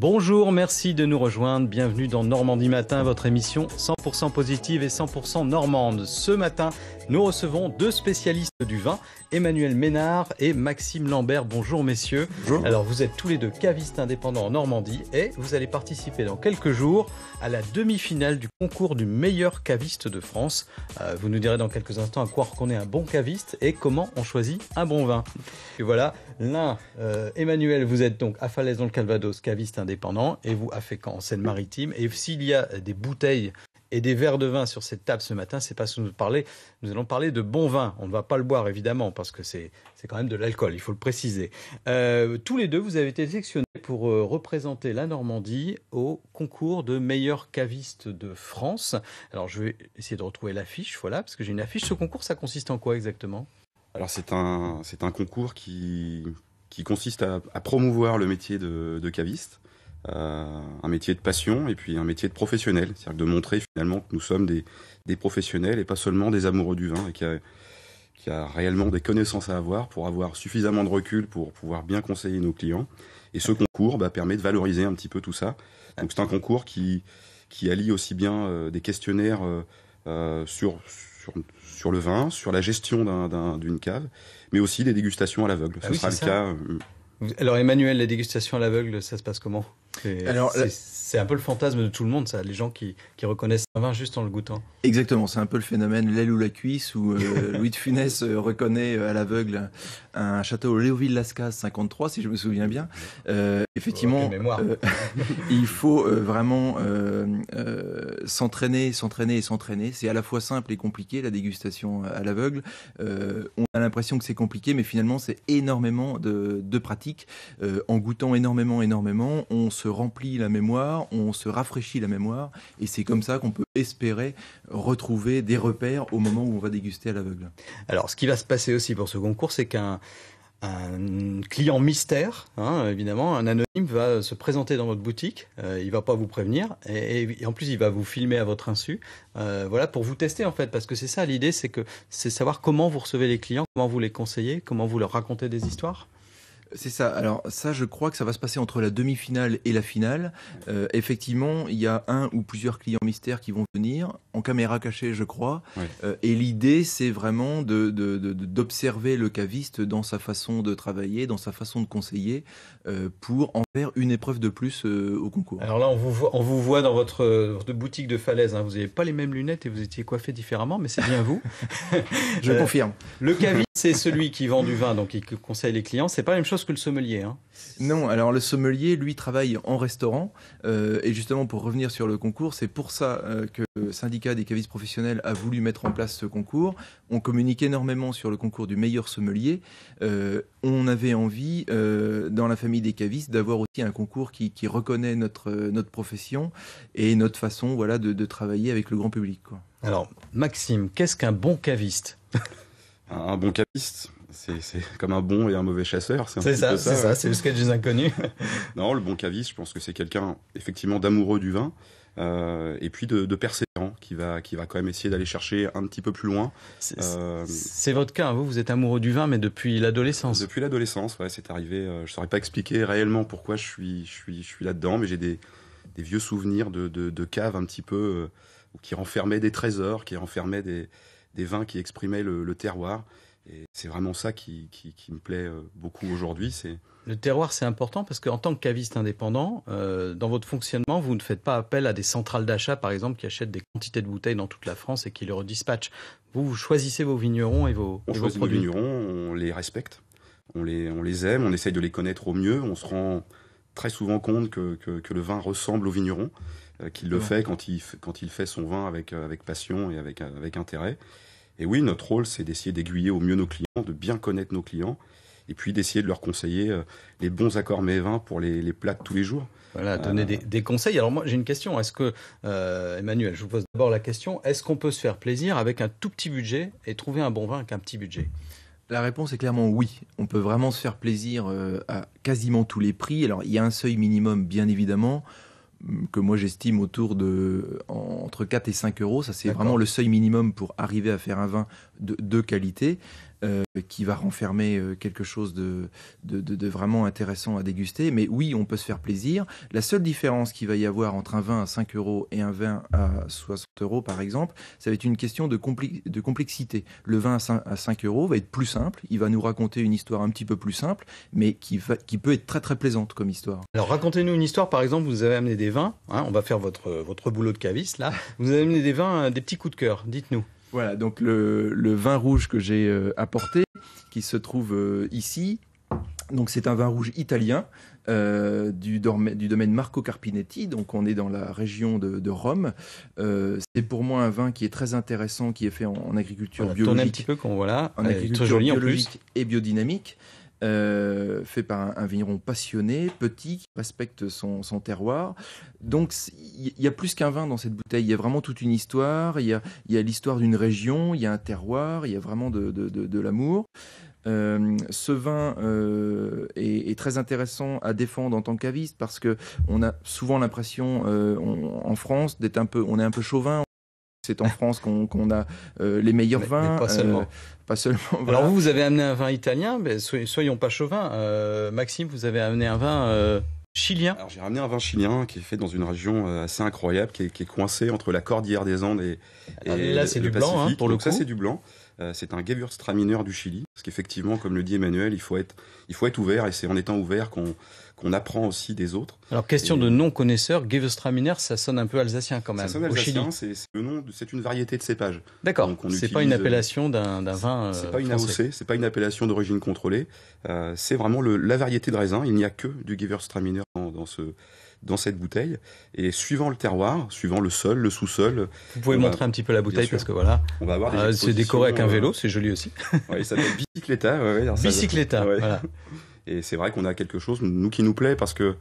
Bonjour, merci de nous rejoindre. Bienvenue dans Normandie Matin, votre émission 100% positive et 100% normande. Ce matin, nous recevons deux spécialistes du vin, Emmanuel Ménard et Maxime Lambert. Bonjour messieurs. Bonjour. Alors vous êtes tous les deux cavistes indépendants en Normandie et vous allez participer dans quelques jours à la demi-finale du concours du meilleur caviste de France. Euh, vous nous direz dans quelques instants à quoi reconnaît un bon caviste et comment on choisit un bon vin. Et voilà, l'un, euh, Emmanuel, vous êtes donc à Falaise dans le Calvados, caviste indépendant et vous Fécamp, en Seine-Maritime. Et s'il y a des bouteilles et des verres de vin sur cette table ce matin, c'est parce que nous, parler, nous allons parler de bon vin. On ne va pas le boire, évidemment, parce que c'est quand même de l'alcool, il faut le préciser. Euh, tous les deux, vous avez été sélectionnés pour euh, représenter la Normandie au concours de meilleur caviste de France. Alors, je vais essayer de retrouver l'affiche, voilà, parce que j'ai une affiche. Ce concours, ça consiste en quoi exactement Alors, c'est un, un concours qui, qui consiste à, promouvoir le métier de, de caviste euh, un métier de passion et puis un métier de professionnel. C'est-à-dire de montrer finalement que nous sommes des, professionnels et pas seulement des amoureux du vin et qu'il y, a réellement des connaissances à avoir pour avoir suffisamment de recul pour pouvoir bien conseiller nos clients. Et ce concours bah, permet de valoriser un petit peu tout ça. Donc c'est un concours qui, allie aussi bien euh, des questionnaires euh, sur, le vin, sur la gestion d'une cave, mais aussi des dégustations à l'aveugle. Ah ce sera le cas. alors Emmanuel, les dégustations à l'aveugle, ça se passe comment alors, c'est un peu le fantasme de tout le monde, ça, les gens qui, reconnaissent un vin juste en le goûtant. Exactement, c'est un peu le phénomène l'aile ou la cuisse, où euh, Louis de Funès euh, reconnaît euh, à l'aveugle un château Léoville-Lascaz 53, si je me souviens bien. effectivement, oh, il faut vraiment s'entraîner, s'entraîner et s'entraîner. C'est à la fois simple et compliqué, la dégustation à l'aveugle. on a l'impression que c'est compliqué, mais finalement, c'est énormément de, de pratiques. en goûtant énormément, énormément, on se se remplit la mémoire, on se rafraîchit la mémoire, et c'est comme ça qu'on peut espérer retrouver des repères au moment où on va déguster à l'aveugle. Alors, ce qui va se passer aussi pour ce concours, c'est qu'un client mystère, hein, évidemment, un anonyme va se présenter dans votre boutique, euh, il va pas vous prévenir, et, en plus il va vous filmer à votre insu, euh, voilà, pour vous tester en fait, parce que c'est ça l'idée, c'est que c'est savoir comment vous recevez les clients, comment vous les conseillez, comment vous leur racontez des histoires. C'est ça. Alors ça, je crois que ça va se passer entre la demi-finale et la finale. Euh, effectivement, il y a un ou plusieurs clients mystères qui vont venir, en caméra cachée, je crois. Euh, et l'idée, c'est vraiment d'observer de, de, le caviste dans sa façon de travailler, dans sa façon de conseiller, euh, pour en faire une épreuve de plus au concours. Alors là, on vous, voit, on vous voit dans votre, boutique de falaise. Hein. Vous n'avez pas les mêmes lunettes et vous étiez coiffé différemment, mais c'est bien vous. je confirme. Le caviste c'est celui qui vend du vin, donc il conseille les clients. C'est pas la même chose que le sommelier. Hein. Non, alors le sommelier, lui, travaille en restaurant. Euh, et justement, pour revenir sur le concours, c'est pour ça euh, que le syndicat des cavistes professionnels a voulu mettre en place ce concours. On communique énormément sur le concours du meilleur sommelier. Euh, on avait envie, dans la famille des cavistes, d'avoir aussi un concours qui, reconnaît notre, notre profession et notre façon voilà, de, travailler avec le grand public. Alors, Maxime, qu'est-ce qu'un bon caviste un bon caviste, c'est comme un bon et un mauvais chasseur. C'est ça, c'est ça, c'est le sketch des inconnus. non, le bon caviste, je pense que c'est quelqu'un effectivement d'amoureux du vin. Euh, et puis de, de, persévérant qui va qui va quand même essayer d'aller chercher un petit peu plus loin. C'est euh, votre cas, hein. vous vous êtes amoureux du vin, mais depuis l'adolescence. Depuis l'adolescence, ouais, c'est arrivé. Euh, je saurais pas expliquer réellement pourquoi je suis je suis je suis là-dedans, mais j'ai des, vieux souvenirs de, de, de caves un petit peu euh, qui renfermaient des trésors, qui renfermaient des des vins qui exprimaient le, terroir. Et c'est vraiment ça qui, me plaît euh, beaucoup aujourd'hui. C'est le terroir, c'est important parce qu'en tant que caviste indépendant, euh, dans votre fonctionnement, vous ne faites pas appel à des centrales d'achat, par exemple, qui achètent des quantités de bouteilles dans toute la France et qui les redispatchent. Vous, choisissez vos vignerons et vos, on choisit Nos vignerons, on les respecte, on les, aime, on essaye de les connaître au mieux. On se rend très souvent compte que, que le vin ressemble au vigneron. Euh, qu'il le fait quand il, quand il fait son vin avec, euh, avec passion et avec, euh, avec intérêt. Et oui, notre rôle, c'est d'essayer d'aiguiller au mieux nos clients, de bien connaître nos clients, et puis d'essayer de leur conseiller les bons accords mets vins pour les, les plats de tous les jours. Voilà, donner des, des, conseils. Alors moi, j'ai une question. Est-ce que, Emmanuel, je vous pose d'abord la question, est-ce qu'on peut se faire plaisir avec un tout petit budget et trouver un bon vin avec un petit budget la réponse est clairement oui. On peut vraiment se faire plaisir à quasiment tous les prix. Alors il y a un seuil minimum, bien évidemment que moi j'estime autour de entre 4 et 5 euros. Ça, c'est vraiment le seuil minimum pour arriver à faire un vin de, de qualité. Euh, qui va renfermer euh, quelque chose de, de, vraiment intéressant à déguster. Mais oui, on peut se faire plaisir. La seule différence qu'il va y avoir entre un vin à 5 euros et un vin à 60 euros, par exemple, ça va être une question de, complexité. Le vin à 5, euros va être plus simple. Il va nous raconter une histoire un petit peu plus simple, mais qui, peut être très très plaisante comme histoire. Alors racontez-nous une histoire. Par exemple, vous avez amené des vins. Hein, on va faire votre, votre boulot de caviste là. Vous avez amené des vins, euh, des petits coups de cœur. Dites-nous. Voilà, donc le, vin rouge que j'ai euh, apporté, qui se trouve euh, ici. Donc c'est un vin rouge italien euh, du, domaine Marco Carpinetti. Donc on est dans la région de, Rome. Euh, c'est pour moi un vin qui est très intéressant, qui est fait en, agriculture biologique. En agriculture biologique et biodynamique. Euh, fait par un, vigneron passionné, petit, qui respecte son, terroir. Donc il y a plus qu'un vin dans cette bouteille, il y a vraiment toute une histoire, il y a, l'histoire d'une région, il y a un terroir, il y a vraiment de, l'amour. Euh, ce vin euh, est, très intéressant à défendre en tant qu'aviste, parce que on a souvent l'impression en France d'être un peu, on est un peu chauvin, c'est en France qu'on a euh, les meilleurs vins. pas euh, seulement. pas seulement Alors vous, vous avez amené un vin italien, mais soyons pas chauvins. Euh, Maxime, vous avez amené un vin chilien. Alors j'ai ramené un vin chilien qui est fait dans une région assez incroyable, qui est, coincée entre la cordillère des Andes et, ah, et, là, c'est du blanc, hein, pour le Donc ça, c'est du blanc. C'est un mineur du Chili, parce qu'effectivement, comme le dit Emmanuel, il faut être ouvert, et c'est en étant ouvert qu'on qu'on apprend aussi des autres. Alors, question de non-connaisseur, Gewürztraminer, ça sonne un peu alsacien quand même. Ça sonne alsacien, c'est le nom, c'est une variété de cépage. D'accord, c'est pas une euh, appellation d'un vin. C'est pas euh, une AOC, c'est pas une appellation d'origine contrôlée. Euh, c'est vraiment la variété de raisin. Il n'y a que du Gewürztraminer dans, dans dans cette bouteille. Et suivant le terroir, suivant le sol, le sous-sol. Vous pouvez montrer un petit peu la bouteille parce que voilà. c'est décoré avec un vélo, c'est joli aussi. Oui, ça s'appelle bicycletta. Ouais, Voilà. Et c'est vrai qu'on a quelque chose, nous, qui nous plaît parce que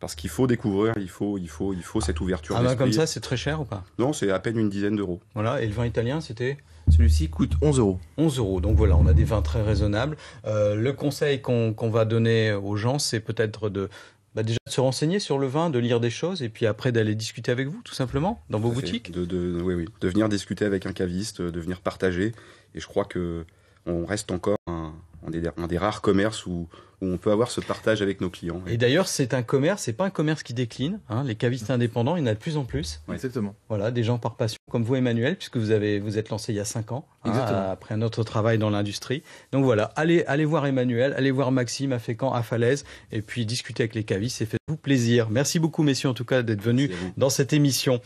parce qu'il faut découvrir, il faut, il faut, il faut cette ouverture. Ah vin ben, comme ça, c'est très cher ou pas Non, c'est à peine une dizaine d'euros. Voilà, et le vin italien, c'était Celui-ci coûte 11 euros. 11 euros, donc voilà, on a des vins très raisonnables. Euh, le conseil qu'on va donner aux gens, c'est peut-être de bah, déjà de se renseigner sur le vin, de lire des choses, et puis après d'aller discuter avec vous, tout simplement, dans vos boutiques. De, de, oui, oui. de venir discuter avec un caviste, de venir partager, et je crois que on reste encore un des, un des, rares commerces où, où, on peut avoir ce partage avec nos clients. Et d'ailleurs, c'est un commerce, c'est pas un commerce qui décline. Hein. Les cavistes mm-hmm. indépendants, il y en a de plus en plus. Exactement. Voilà, des gens par passion, comme vous, Emmanuel, puisque vous avez vous êtes lancé il y a 5 ans, hein, après un autre travail dans l'industrie. Donc voilà, allez, allez voir Emmanuel, allez voir Maxime à Fécamp, à Falaise, et puis discutez avec les cavistes, et faites-vous plaisir. Merci beaucoup, messieurs, en tout cas, d'être venus dans cette émission.